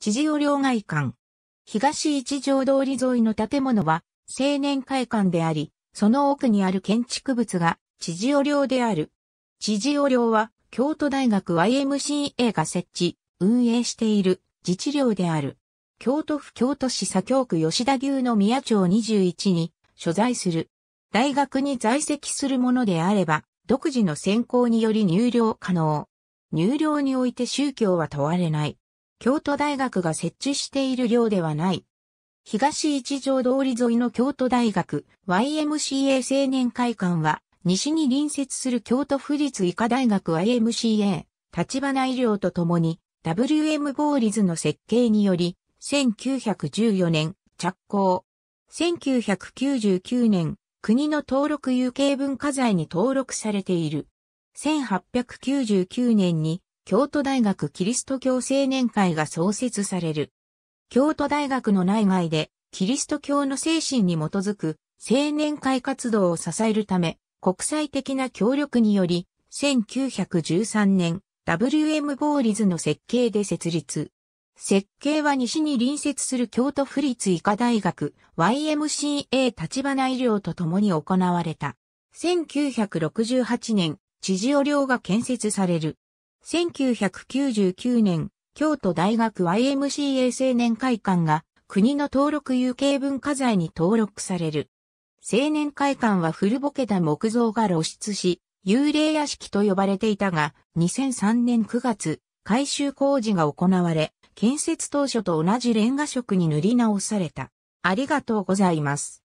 知事お両外館。東一条通り沿いの建物は青年会館であり、その奥にある建築物が知事お両である。知事お両は京都大学 YMCA が設置、運営している自治寮である。京都府京都市左京区吉田牛の宮町21に所在する。大学に在籍するものであれば、独自の選考により入寮可能。入寮において宗教は問われない。京都大学が設置している寮ではない。東一条通り沿いの京都大学 YMCA 青年会館は、西に隣接する京都府立医科大学 YMCA 立花医療とともに、WM ボーリズの設計により、1914年、着工。1999年、国の登録有形文化財に登録されている。1899年に京都大学キリスト教青年会が創設される。京都大学の内外で、キリスト教の精神に基づく青年会活動を支えるため、国際的な協力により、1913年、WM ボーリズの設計で設立。設計は西に隣接する京都府立医科大学 YMCA 立花医療と共に行われた。1968年、知事お寮が建設される。1999年、京都大学 YMCA 青年会館が国の登録有形文化財に登録される。青年会館は古ぼけた木造が露出し、幽霊屋敷と呼ばれていたが、2003年9月、改修工事が行われ、建設当初と同じレンガ色に塗り直された。ありがとうございます。